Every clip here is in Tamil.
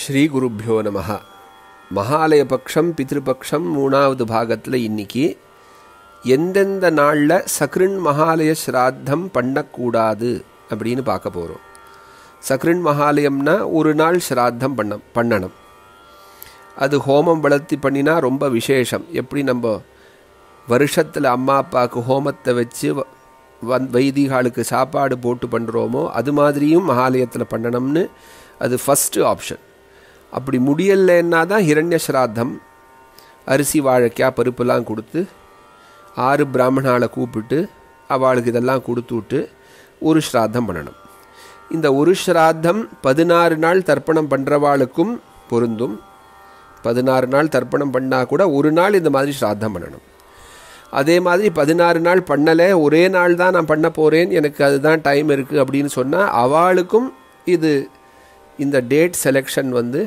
ஸ்ரீகுருப்பியோ நம மகாலய பக்ஷம் பித்ருபக்ஷம் மூணாவது பாகத்தில் இன்னைக்கு எந்தெந்த நாளில் சக்ரின் மகாலய ஸ்ராத்தம் பண்ணக்கூடாது அப்படின்னு பார்க்க போகிறோம் சக்ரின் மகாலயம்னா ஒரு நாள் ஸ்ராத்தம் பண்ண பண்ணணும் அது ஹோமம் வளர்த்தி பண்ணினா ரொம்ப விசேஷம் எப்படி நம்ம வருஷத்தில் அம்மா அப்பாவுக்கு ஹோமத்தை வச்சு வந் வைதிகாலுக்கு சாப்பாடு போட்டு பண்ணுறோமோ அது மாதிரியும் மகாலயத்தில் பண்ணணும்னு அது ஃபஸ்ட்டு ஆப்ஷன் அப்படி முடியலைன்னா தான் ஹிரண்ய ஸ்ராத்தம் அரிசி வாழைக்காய் பருப்புலாம் கொடுத்து ஆறு பிராமணாவை கூப்பிட்டு அவளுக்கு இதெல்லாம் கொடுத்து விட்டு ஒரு ஸ்ராத்தம் பண்ணணும் இந்த ஒரு ஸ்ராத்தம் பதினாறு நாள் தர்ப்பணம் பண்ணுறவாளுக்கும் பொருந்தும் பதினாறு நாள் தர்ப்பணம் பண்ணால் கூட ஒரு நாள் இந்த மாதிரி ஸ்ராத்தம் பண்ணணும் அதே மாதிரி பதினாறு நாள் பண்ணலை ஒரே நாள் தான் நான் பண்ண போகிறேன் எனக்கு அதுதான் டைம் இருக்குது அப்படின்னு சொன்னால் அவளுக்கும் இது இந்த டேட் செலெக்ஷன் வந்து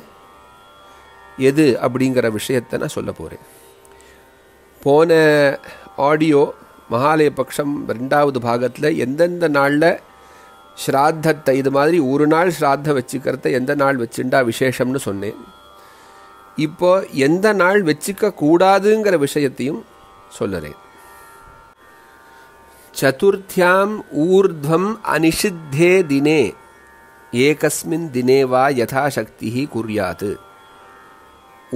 எது அப்படிங்கிற விஷயத்தை நான் சொல்ல போகிறேன் போன ஆடியோ மகாலய பட்சம் ரெண்டாவது பாகத்தில் எந்தெந்த நாளில் ஸ்ராத்தத்தை இது மாதிரி ஒரு நாள் ஸ்ராத்தம் வச்சுக்கிறத எந்த நாள் வச்சுண்டா விசேஷம்னு சொன்னேன் இப்போ எந்த நாள் வச்சுக்க கூடாதுங்கிற விஷயத்தையும் சொல்லுறேன் சதுர்த்தியாம் ஊர்துவம் அனிஷித்தே தினே ஏகஸ்மின் தினே வா யதாசக்தி குறியாது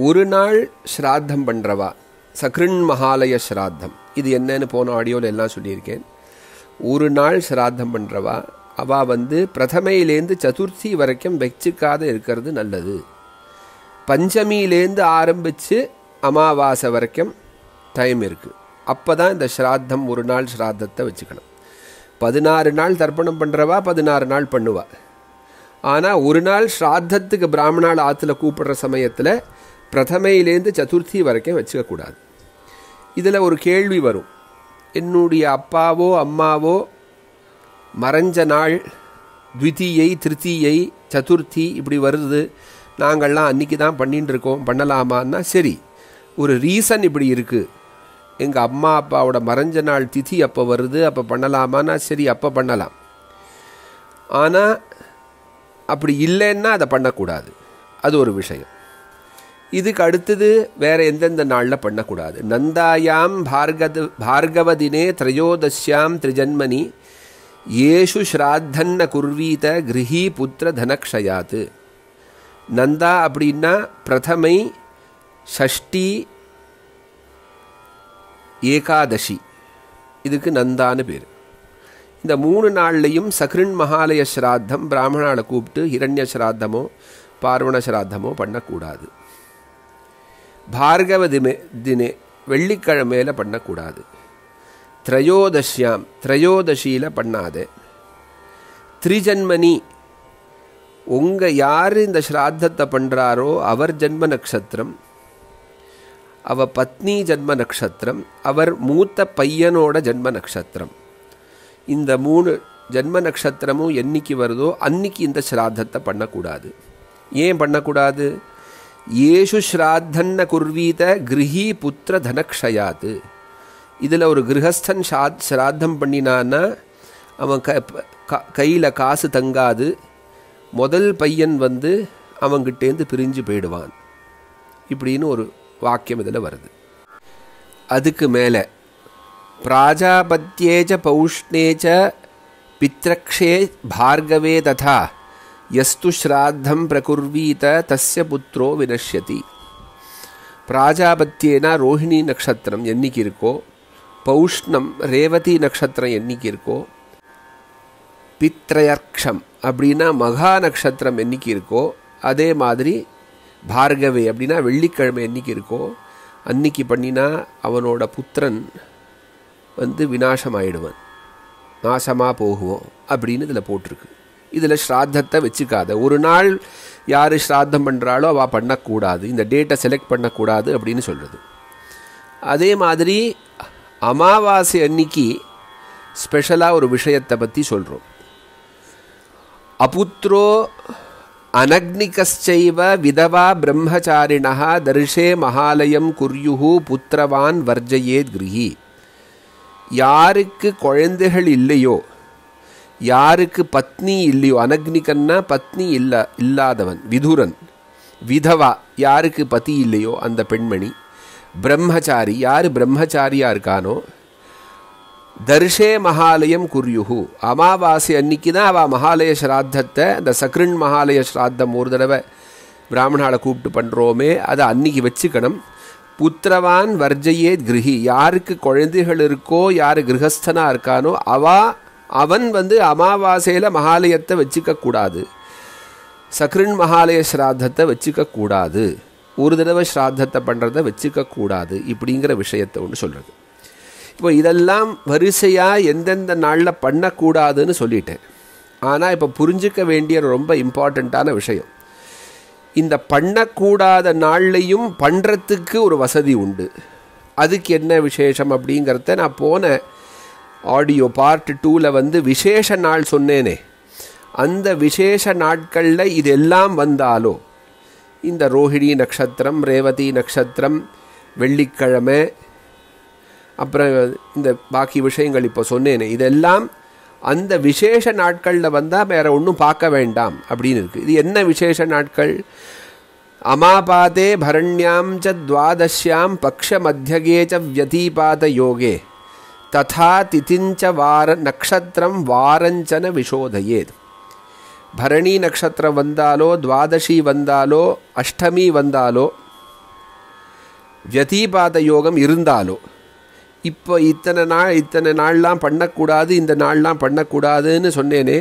ஒரு நாள் ஸ்ராத்தம் பண்ணுறவா சக்ரின் மகாலய ஸ்ராத்தம் இது என்னன்னு போன ஆடியோவில் எல்லாம் சொல்லியிருக்கேன் ஒரு நாள் ஸ்ராத்தம் பண்ணுறவா அவ வந்து பிரதமையிலேருந்து சதுர்த்தி வரைக்கும் வச்சுக்காத இருக்கிறது நல்லது பஞ்சமியிலேருந்து ஆரம்பித்து அமாவாசை வரைக்கும் டைம் இருக்குது அப்போ தான் இந்த ஸ்ராத்தம் ஒரு நாள் ஸ்ராத்தத்தை வச்சுக்கணும் பதினாறு நாள் தர்ப்பணம் பண்ணுறவா பதினாறு நாள் பண்ணுவாள் ஆனால் ஒரு நாள் ஸ்ராத்தத்துக்கு பிராமணால் ஆற்றுல கூப்பிடுற சமயத்தில் பிரதமையிலேருந்து சதுர்த்தி வரைக்கும் வச்சுக்கக்கூடாது இதில் ஒரு கேள்வி வரும் என்னுடைய அப்பாவோ அம்மாவோ மறைஞ்ச நாள் த்விதியை திருத்தியை சதுர்த்தி இப்படி வருது நாங்கள்லாம் அன்றைக்கி தான் பண்ணிகிட்டு இருக்கோம் பண்ணலாமான்னா சரி ஒரு ரீசன் இப்படி இருக்குது எங்கள் அம்மா அப்பாவோட மறைஞ்ச நாள் திதி அப்போ வருது அப்போ பண்ணலாமான்னா சரி அப்போ பண்ணலாம் ஆனால் அப்படி இல்லைன்னா அதை பண்ணக்கூடாது அது ஒரு விஷயம் இதுக்கு அடுத்தது வேறு எந்தெந்த நாளில் பண்ணக்கூடாது நந்தாயாம் பார்கத பார்கவதினே திரையோதசியாம் திரிஜன்மனி ஏஷு ஸ்ராத்தன்ன குர்வீத கிரகி புத்திர தனக்ஷயாத்து நந்தா அப்படின்னா பிரதமை ஷஷ்டி ஏகாதசி இதுக்கு நந்தான்னு பேர் இந்த மூணு நாள்லையும் சக்ரின் மகாலய ஸ்ராத்தம் பிராமணால கூப்பிட்டு ஹிரண்ய ஸ்ராத்தமோ பார்வண ஸ்ராத்தமோ பண்ணக்கூடாது பார்கவ దిమే தினே வெள்ளிக்கிழமையில் பண்ணக்கூடாது திரையோதசியாம் திரையோதசியில் பண்ணாத த்ரிஜன்மனி உங்கள் யார் இந்த ஸ்ராத்தத்தை பண்ணுறாரோ அவர் ஜென்ம நட்சத்திரம் அவ பத்னி ஜென்ம நட்சத்திரம் அவர் மூத்த பையனோட ஜென்ம நட்சத்திரம் இந்த மூணு ஜென்ம நட்சத்திரமும் என்னைக்கு வருதோ அன்னைக்கு இந்த ஸ்ராத்தத்தை பண்ணக்கூடாது ஏன் பண்ணக்கூடாது ஏஷு ஸ்ராத்தன்ன குர்வீத கிரகி புத்திர தனக்ஷயாத்து இதில் ஒரு கிரகஸ்தன் ஷாத் ஸ்ராத்தம் பண்ணினான்னா அவன் க கையில் காசு தங்காது முதல் பையன் வந்து அவங்கிட்டேருந்து பிரிஞ்சு போயிடுவான் இப்படின்னு ஒரு வாக்கியம் இதில் வருது அதுக்கு மேலே பிராஜாபத்தியேஜ பௌஷ்ணேஜ பித்ரக்ஷே பார்கவே ததா யஸ்து శ్రాద్ధం பிரகுர்வீத తస్య புத்திரோ వినశ్యతి பிராஜாபத்தியனா ரோஹிணி நட்சத்திரம் என்னைக்கு இருக்கோ பௌஷ்ணம் ரேவதி நட்சத்திரம் என்னைக்கு இருக்கோ பித்ரயர்க்ஷம் அப்படின்னா மகா நட்சத்திரம் என்னைக்கு இருக்கோ அதே மாதிரி பார்கவே அப்படின்னா வெள்ளிக்கிழமை என்னைக்கு இருக்கோ அன்னைக்கு பண்ணினா அவனோட புத்திரன் வந்து விநாசமாயிடுவன் நாசமாக போகுவோம் அப்படின்னு இதில் போட்டிருக்கு இதில் ஸ்ராத்தத்தை வச்சுக்காத ஒரு நாள் யார் ஸ்ராத்தம் பண்ணுறாளோ அவள் பண்ணக்கூடாது இந்த டேட்டை செலக்ட் பண்ணக்கூடாது அப்படின்னு சொல்கிறது அதே மாதிரி அமாவாசை அன்னைக்கு ஸ்பெஷலாக ஒரு விஷயத்தை பற்றி சொல்கிறோம் அபுத்ரோ அனக்னிகைவ விதவா பிரம்மச்சாரிணா தரிஷே மகாலயம் குர்யு புத்திரவான் வர்ஜயேத் கிரிஹி யாருக்கு குழந்தைகள் இல்லையோ யாருக்கு பத்னி இல்லையோ அனக்னிகன்னா பத்னி இல்ல இல்லாதவன் விதுரன் விதவா யாருக்கு பதி இல்லையோ அந்த பெண்மணி பிரம்மச்சாரி யார் பிரம்மச்சாரியாக இருக்கானோ தர்ஷே மகாலயம் குரியுகு அமாவாசை அன்னைக்கு தான் அவள் மகாலய ஸ்ராத்தத்தை அந்த சக்ரின் மகாலய ஸ்ராத்தம் ஒரு தடவை பிராமணாவை கூப்பிட்டு பண்ணுறோமே அதை அன்னைக்கு வச்சுக்கணும் புத்திரவான் வர்ஜையே கிரகி யாருக்கு குழந்தைகள் இருக்கோ யார் கிரகஸ்தனாக இருக்கானோ அவள் அவன் வந்து அமாவாசையில் மகாலயத்தை வச்சுக்கக்கூடாது சக்ரின் மகாலய ஸ்ராத்தத்தை வச்சுக்கக்கூடாது ஒரு தடவை ஸ்ராத்தத்தை வச்சுக்க வச்சுக்கக்கூடாது இப்படிங்கிற விஷயத்தை ஒன்று சொல்கிறது இப்போ இதெல்லாம் வரிசையாக எந்தெந்த நாளில் பண்ணக்கூடாதுன்னு சொல்லிட்டேன் ஆனால் இப்போ புரிஞ்சிக்க வேண்டிய ரொம்ப இம்பார்ட்டண்ட்டான விஷயம் இந்த பண்ணக்கூடாத நாள்லையும் பண்ணுறதுக்கு ஒரு வசதி உண்டு அதுக்கு என்ன விசேஷம் அப்படிங்கிறத நான் போன ஆடியோ பார்ட் டூவில் வந்து விசேஷ நாள் சொன்னேனே அந்த விசேஷ நாட்களில் இதெல்லாம் வந்தாலோ இந்த ரோஹிணி நட்சத்திரம் ரேவதி நட்சத்திரம் வெள்ளிக்கிழமை அப்புறம் இந்த பாக்கி விஷயங்கள் இப்போ சொன்னேனே இதெல்லாம் அந்த விசேஷ நாட்களில் வந்தால் வேறு ஒன்றும் பார்க்க வேண்டாம் அப்படின்னு இருக்குது இது என்ன விசேஷ நாட்கள் அமாபாதே பரண்யாம் ச துவாதசியாம் பக்ஷ மத்தியகே ச வியதீபாத யோகே ததா திதிஞ்ச வார நக்ஷத்திரம் வாரஞ்சன விஷோதையேது பரணி நக்ஷத்திரம் வந்தாலோ துவாதசி வந்தாலோ அஷ்டமி வந்தாலோ வியதீபாத யோகம் இருந்தாலோ இப்போ இத்தனை நாள் இத்தனை நாள்லாம் பண்ணக்கூடாது இந்த நாள்லாம் பண்ணக்கூடாதுன்னு சொன்னேனே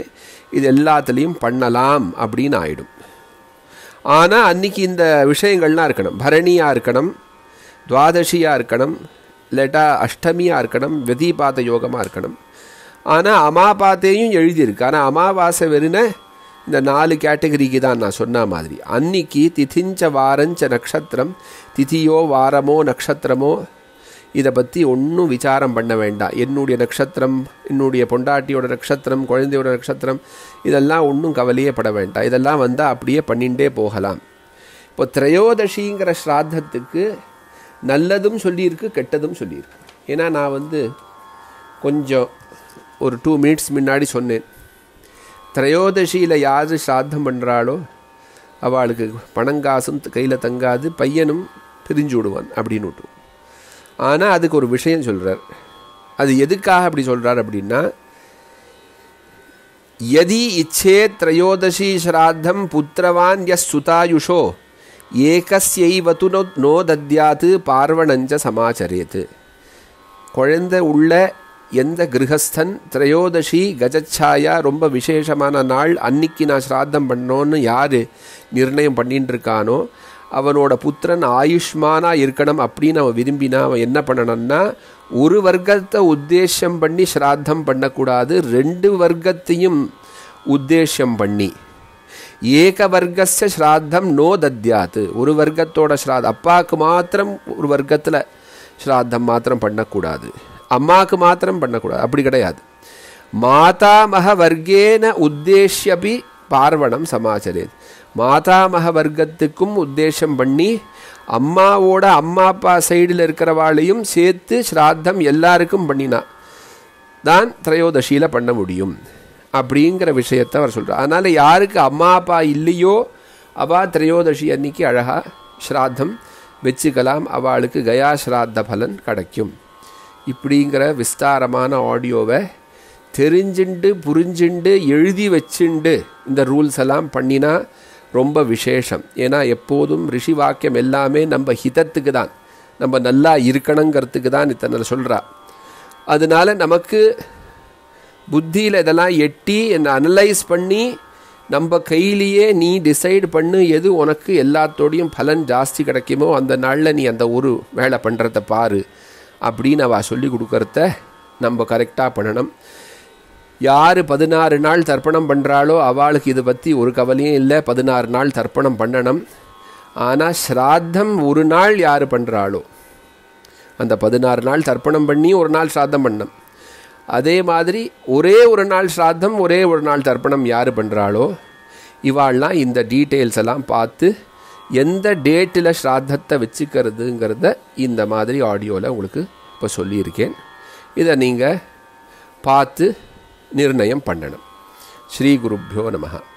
இது எல்லாத்துலேயும் பண்ணலாம் அப்படின்னு ஆயிடும் ஆனால் அன்றைக்கி இந்த விஷயங்கள்லாம் இருக்கணும் பரணியாக இருக்கணும் துவாதசியாக இருக்கணும் இல்லாட்டா அஷ்டமியாக இருக்கணும் வெதிபாத யோகமாக இருக்கணும் ஆனால் அமாபாத்தையும் எழுதியிருக்கு ஆனால் அமாவாசை வெறுன இந்த நாலு கேட்டகரிக்கு தான் நான் சொன்ன மாதிரி அன்னைக்கு திதிஞ்ச வாரஞ்ச நட்சத்திரம் திதியோ வாரமோ நட்சத்திரமோ இதை பற்றி ஒன்றும் விசாரம் பண்ண வேண்டாம் என்னுடைய நட்சத்திரம் என்னுடைய பொண்டாட்டியோட நட்சத்திரம் குழந்தையோட நட்சத்திரம் இதெல்லாம் ஒன்றும் கவலையே பட வேண்டாம் இதெல்லாம் வந்தால் அப்படியே பண்ணிகிட்டே போகலாம் இப்போ திரையோதசிங்கிற ஸ்ராத்தத்துக்கு நல்லதும் சொல்லியிருக்கு கெட்டதும் சொல்லியிருக்கு ஏன்னா நான் வந்து கொஞ்சம் ஒரு டூ மினிட்ஸ் முன்னாடி சொன்னேன் திரையோதசியில் யார் ஸ்ராத்தம் பண்ணுறாளோ அவளுக்கு பணங்காசும் கையில் தங்காது பையனும் பிரிஞ்சு விடுவான் அப்படின்னு விட்டுவோம் ஆனால் அதுக்கு ஒரு விஷயம் சொல்கிறார் அது எதுக்காக அப்படி சொல்கிறார் அப்படின்னா எதி இச்சே திரையோதசி ஸ்ராத்தம் புத்திரவான் எஸ் சுதாயுஷோ ஏகஸ்யைவத்து நோ நோ தத்யாது பார்வணஞ்ச சமாச்சரியத்து குழந்தை உள்ள எந்த கிரகஸ்தன் திரையோதசி கஜச்சாயா ரொம்ப விசேஷமான நாள் அன்னைக்கு நான் ஸ்ராத்தம் பண்ணோன்னு யார் நிர்ணயம் பண்ணிட்டு இருக்கானோ அவனோட புத்திரன் ஆயுஷ்மானாக இருக்கணும் அப்படின்னு அவன் விரும்பினா அவன் என்ன பண்ணணும்னா ஒரு வர்க்கத்தை உத்தேசம் பண்ணி ஸ்ராத்தம் பண்ணக்கூடாது ரெண்டு வர்க்கத்தையும் உத்தேசம் பண்ணி ஏக வர்க்கச ஸ்ராத்தம் நோ தத்யாத்து ஒரு வர்க்கத்தோட ஸ்ராத் அப்பாவுக்கு மாத்திரம் ஒரு வர்க்கத்தில் ஸ்ராத்தம் மாத்திரம் பண்ணக்கூடாது அம்மாவுக்கு மாத்திரம் பண்ணக்கூடாது அப்படி கிடையாது மாதாமக வர்க்கேன உத்தேஷ்யபி பார்வணம் சமாச்சரேது மாதாமக வர்க்கத்துக்கும் உத்தேசம் பண்ணி அம்மாவோட அம்மா அப்பா சைடில் இருக்கிறவாளையும் சேர்த்து ஸ்ராத்தம் எல்லாருக்கும் பண்ணினா தான் திரையோதசியில் பண்ண முடியும் அப்படிங்கிற விஷயத்த அவர் சொல்கிறார் அதனால் யாருக்கு அம்மா அப்பா இல்லையோ அவா திரையோதசி அன்னைக்கு அழகாக ஸ்ராத்தம் வச்சுக்கலாம் அவளுக்கு கயா ஸ்ராத்த பலன் கிடைக்கும் இப்படிங்கிற விஸ்தாரமான ஆடியோவை தெரிஞ்சுண்டு புரிஞ்சுண்டு எழுதி வச்சுண்டு இந்த ரூல்ஸ் எல்லாம் பண்ணினா ரொம்ப விசேஷம் ஏன்னா எப்போதும் ரிஷி வாக்கியம் எல்லாமே நம்ம ஹிதத்துக்கு தான் நம்ம நல்லா இருக்கணுங்கிறதுக்கு தான் இத்தனை சொல்கிறா அதனால் நமக்கு புத்தியில் இதெல்லாம் எட்டி என்னை அனலைஸ் பண்ணி நம்ம கையிலேயே நீ டிசைட் பண்ணு எது உனக்கு எல்லாத்தோடையும் பலன் ஜாஸ்தி கிடைக்குமோ அந்த நாளில் நீ அந்த ஒரு வேலை பண்ணுறத பாரு அப்படின்னு அவள் சொல்லி கொடுக்குறத நம்ம கரெக்டாக பண்ணணும் யார் பதினாறு நாள் தர்ப்பணம் பண்ணுறாளோ அவளுக்கு இதை பற்றி ஒரு கவலையும் இல்லை பதினாறு நாள் தர்ப்பணம் பண்ணணும் ஆனால் ஸ்ராத்தம் ஒரு நாள் யார் பண்ணுறாளோ அந்த பதினாறு நாள் தர்ப்பணம் பண்ணி ஒரு நாள் ஸ்ராத்தம் பண்ணணும் அதே மாதிரி ஒரே ஒரு நாள் ஸ்ராத்தம் ஒரே ஒரு நாள் தர்ப்பணம் யார் பண்ணுறாளோ இவாள்லாம் இந்த டீட்டெயில்ஸ் எல்லாம் பார்த்து எந்த டேட்டில் ஸ்ராத்தத்தை வச்சுக்கிறதுங்கிறத இந்த மாதிரி ஆடியோவில் உங்களுக்கு இப்போ சொல்லியிருக்கேன் இதை நீங்கள் பார்த்து நிர்ணயம் பண்ணணும் ஸ்ரீ குருப்பியோ நமகா